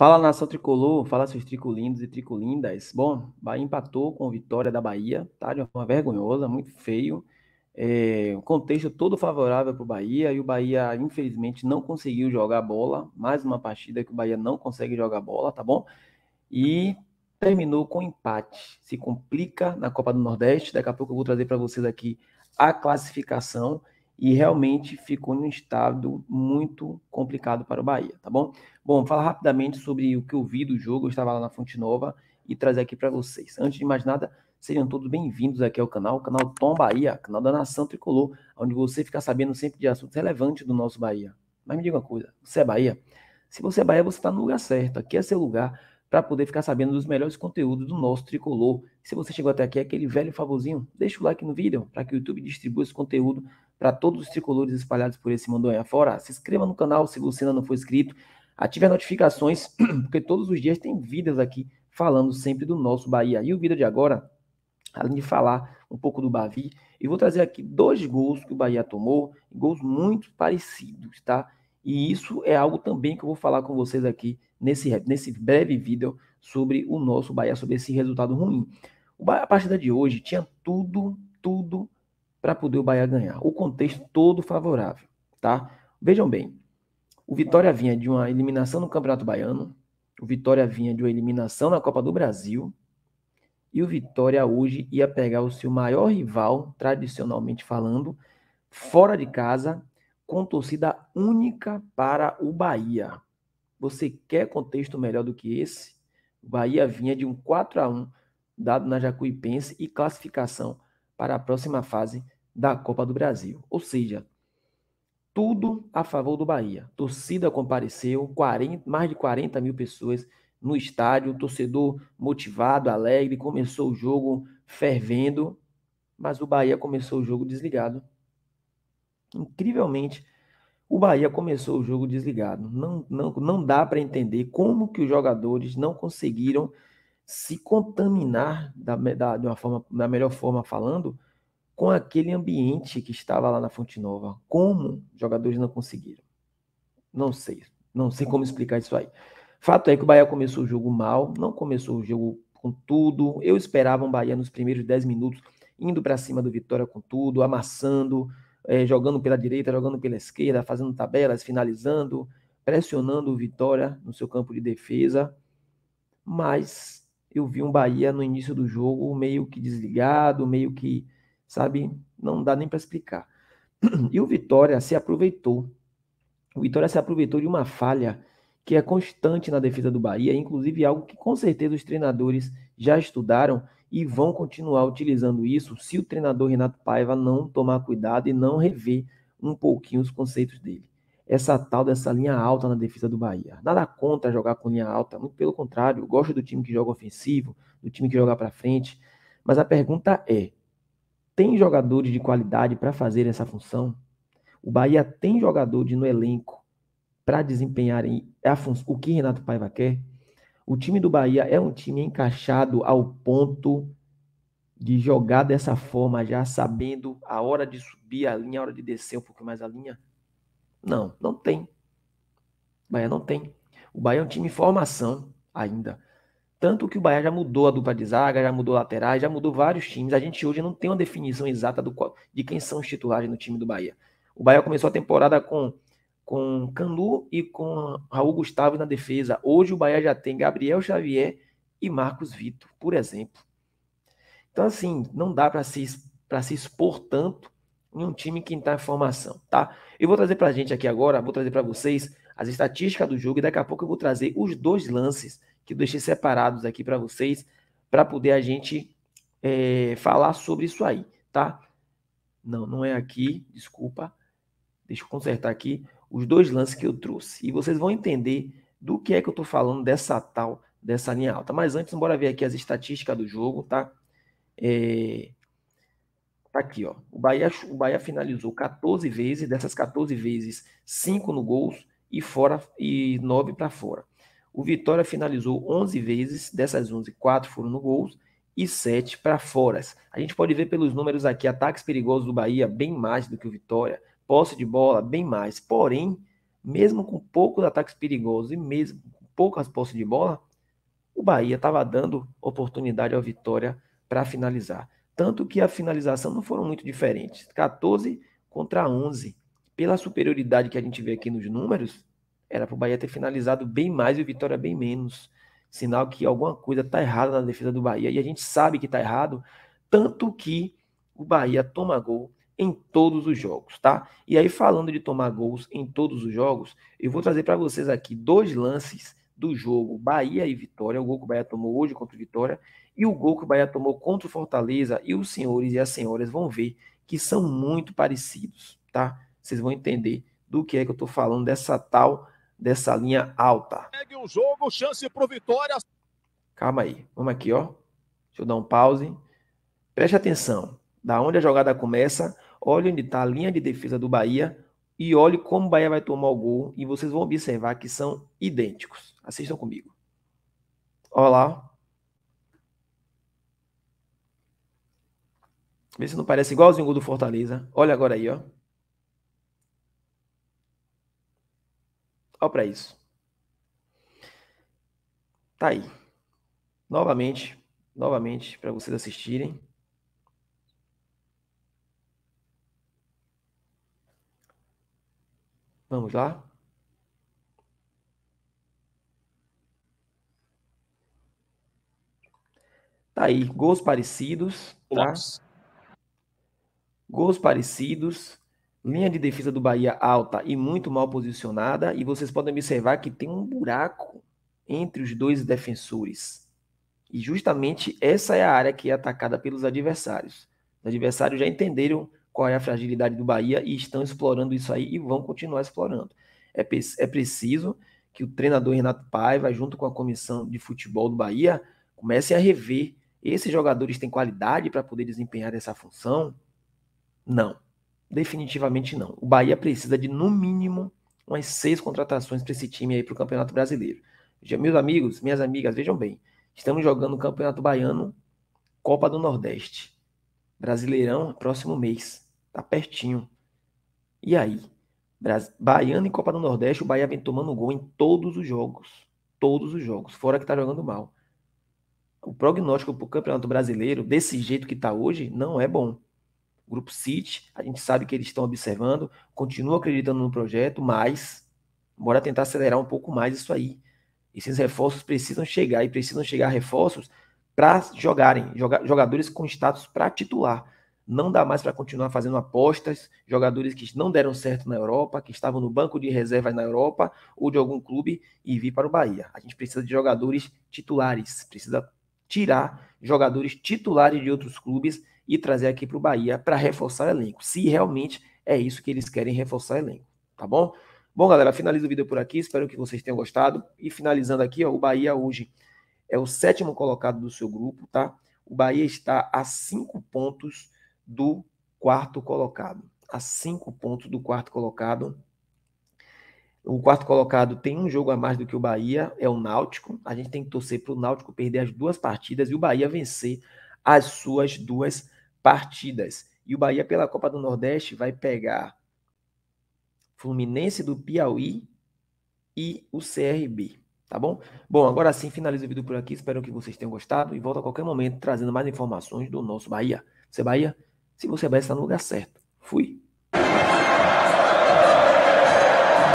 Fala nação tricolor, fala seus tricolindos e tricolindas. Bom, Bahia empatou com vitória da Bahia, tá? De uma forma vergonhosa, muito feio. É, contexto todo favorável para o Bahia e o Bahia, infelizmente, não conseguiu jogar bola. Mais uma partida que o Bahia não consegue jogar bola, tá bom? E terminou com empate. Se complica na Copa do Nordeste. Daqui a pouco eu vou trazer para vocês aqui a classificação e realmente ficou num estado muito complicado para o Bahia, tá bom? Bom, falar rapidamente sobre o que eu vi do jogo, eu estava lá na Fonte Nova e trazer aqui para vocês. Antes de mais nada, sejam todos bem-vindos aqui ao canal, o canal Tom Bahia, canal da Nação Tricolor, onde você fica sabendo sempre de assuntos relevantes do nosso Bahia. Mas me diga uma coisa, você é Bahia? Se você é Bahia, você está no lugar certo, aqui é seu lugar para poder ficar sabendo dos melhores conteúdos do nosso Tricolor. Se você chegou até aqui, é aquele velho favorzinho, deixa o like no vídeo para que o YouTube distribua esse conteúdo para todos os tricolores espalhados por esse mundo aí afora. Se inscreva no canal se você ainda não for inscrito, ative as notificações, porque todos os dias tem vídeos aqui falando sempre do nosso Bahia. E o vídeo de agora, além de falar um pouco do Bavi, eu vou trazer aqui dois gols que o Bahia tomou, gols muito parecidos, tá? E isso é algo também que eu vou falar com vocês aqui nesse, nesse breve vídeo sobre o nosso Bahia, sobre esse resultado ruim. A partida de hoje tinha tudo, tudo para poder o Bahia ganhar. O contexto todo favorável, tá? Vejam bem, o Vitória vinha de uma eliminação no Campeonato Baiano, o Vitória vinha de uma eliminação na Copa do Brasil, e o Vitória hoje ia pegar o seu maior rival, tradicionalmente falando, fora de casa, com torcida única para o Bahia. Você quer contexto melhor do que esse? O Bahia vinha de um 4 a 1 dado na Jacuipense e classificação para a próxima fase da Copa do Brasil. Ou seja, tudo a favor do Bahia. Torcida compareceu, 40, mais de 40 mil pessoas no estádio, torcedor motivado, alegre, começou o jogo fervendo, mas o Bahia começou o jogo desligado. Incrivelmente, o Bahia começou o jogo desligado. Não, não, não dá para entender como que os jogadores não conseguiram se contaminar da, da, de uma forma, da melhor forma falando, com aquele ambiente que estava lá na Fonte Nova. Como jogadores não conseguiram? Não sei. Não sei como explicar isso aí. Fato é que o Bahia começou o jogo mal, não começou o jogo com tudo. Eu esperava um Bahia nos primeiros 10 minutos indo para cima do Vitória com tudo, amassando, é, jogando pela direita, jogando pela esquerda, fazendo tabelas, finalizando, pressionando o Vitória no seu campo de defesa. Mas eu vi um Bahia no início do jogo meio que desligado, meio que, sabe, não dá nem para explicar. E o Vitória se aproveitou. O Vitória se aproveitou de uma falha que é constante na defesa do Bahia, inclusive algo que com certeza os treinadores já estudaram e vão continuar utilizando isso se o treinador Renato Paiva não tomar cuidado e não rever um pouquinho os conceitos dele essa tal dessa linha alta na defesa do Bahia. Nada contra jogar com linha alta, muito pelo contrário, gosto do time que joga ofensivo, do time que joga para frente, mas a pergunta é: tem jogadores de qualidade para fazer essa função? O Bahia tem jogadores no elenco para desempenharem o que Renato Paiva quer? O time do Bahia é um time encaixado ao ponto de jogar dessa forma, já sabendo a hora de subir a linha, a hora de descer um pouco mais a linha? Não, não tem. O Bahia não tem. O Bahia é um time em formação ainda. Tanto que o Bahia já mudou a dupla de zaga, já mudou laterais, já mudou vários times. A gente hoje não tem uma definição exata do de quem são os titulares no time do Bahia. O Bahia começou a temporada com com Canu e com Raul Gustavo na defesa. Hoje o Bahia já tem Gabriel Xavier e Marcos Vitor, por exemplo. Então assim, não dá para se para se expor tanto em um time que está em formação, tá? Eu vou trazer para a gente aqui agora, vou trazer para vocês as estatísticas do jogo e daqui a pouco eu vou trazer os dois lances que eu deixei separados aqui para vocês para poder a gente é, falar sobre isso aí, tá? Não, não é aqui, desculpa. Deixa eu consertar aqui os dois lances que eu trouxe e vocês vão entender do que é que eu estou falando dessa tal, dessa linha alta. Mas antes, bora ver aqui as estatísticas do jogo, tá? É... Tá aqui, ó. O Bahia, o Bahia finalizou 14 vezes, dessas 14 vezes, 5 no gols e fora e 9 para fora. O Vitória finalizou 11 vezes, dessas 11, 4 foram no gols e 7 para fora. A gente pode ver pelos números aqui, ataques perigosos do Bahia bem mais do que o Vitória, posse de bola bem mais. Porém, mesmo com poucos ataques perigosos e mesmo com poucas posses de bola, o Bahia estava dando oportunidade ao Vitória para finalizar tanto que a finalização não foram muito diferentes. 14 contra 11. Pela superioridade que a gente vê aqui nos números, era para o Bahia ter finalizado bem mais e o Vitória bem menos. Sinal que alguma coisa está errada na defesa do Bahia. E a gente sabe que está errado, tanto que o Bahia toma gol em todos os jogos, tá? E aí, falando de tomar gols em todos os jogos, eu vou trazer para vocês aqui dois lances do jogo Bahia e Vitória, o gol que o Bahia tomou hoje contra o Vitória, e o gol que o Bahia tomou contra o Fortaleza, e os senhores e as senhoras vão ver que são muito parecidos, tá? Vocês vão entender do que é que eu tô falando dessa tal, dessa linha alta. Pegue o jogo, chance pro Vitória. Calma aí, vamos aqui, ó. Deixa eu dar um pause. Preste atenção. Da onde a jogada começa, olhe onde está a linha de defesa do Bahia e olhe como o Bahia vai tomar o gol. E vocês vão observar que são idênticos. Assistam comigo. Olha lá. Vê se não parece igualzinho o gol do Fortaleza. Olha agora aí, ó. Olha para isso. Tá aí. Novamente, novamente para vocês assistirem. Vamos lá. Tá aí, gols parecidos, tá? Nossa gols parecidos, linha de defesa do Bahia alta e muito mal posicionada, e vocês podem observar que tem um buraco entre os dois defensores. E justamente essa é a área que é atacada pelos adversários. Os adversários já entenderam qual é a fragilidade do Bahia e estão explorando isso aí e vão continuar explorando. É, é preciso que o treinador Renato Paiva, junto com a comissão de futebol do Bahia, comecem a rever esses jogadores têm qualidade para poder desempenhar essa função não. Definitivamente não. O Bahia precisa de, no mínimo, umas seis contratações para esse time aí para o Campeonato Brasileiro. Meus amigos, minhas amigas, vejam bem. Estamos jogando o Campeonato Baiano, Copa do Nordeste. Brasileirão, próximo mês. Tá pertinho. E aí? Baiano e Copa do Nordeste, o Bahia vem tomando gol em todos os jogos. Todos os jogos, fora que tá jogando mal. O prognóstico para o Campeonato Brasileiro, desse jeito que tá hoje, não é bom grupo City, a gente sabe que eles estão observando, continua acreditando no projeto, mas bora tentar acelerar um pouco mais isso aí. Esses reforços precisam chegar e precisam chegar reforços para jogarem, joga jogadores com status para titular. Não dá mais para continuar fazendo apostas, jogadores que não deram certo na Europa, que estavam no banco de reservas na Europa ou de algum clube e vir para o Bahia. A gente precisa de jogadores titulares, precisa tirar jogadores titulares de outros clubes e trazer aqui para o Bahia para reforçar o elenco. Se realmente é isso que eles querem reforçar o elenco, tá bom? Bom, galera, finalizo o vídeo por aqui. Espero que vocês tenham gostado. E finalizando aqui, ó, o Bahia hoje é o sétimo colocado do seu grupo, tá? O Bahia está a cinco pontos do quarto colocado. A cinco pontos do quarto colocado. O quarto colocado tem um jogo a mais do que o Bahia, é o Náutico. A gente tem que torcer para o Náutico perder as duas partidas e o Bahia vencer as suas duas partidas partidas. E o Bahia, pela Copa do Nordeste, vai pegar Fluminense do Piauí e o CRB. Tá bom? Bom, agora sim finalizo o vídeo por aqui. Espero que vocês tenham gostado e volto a qualquer momento trazendo mais informações do nosso Bahia. Você é Bahia? Se você é Bahia, está no lugar certo. Fui.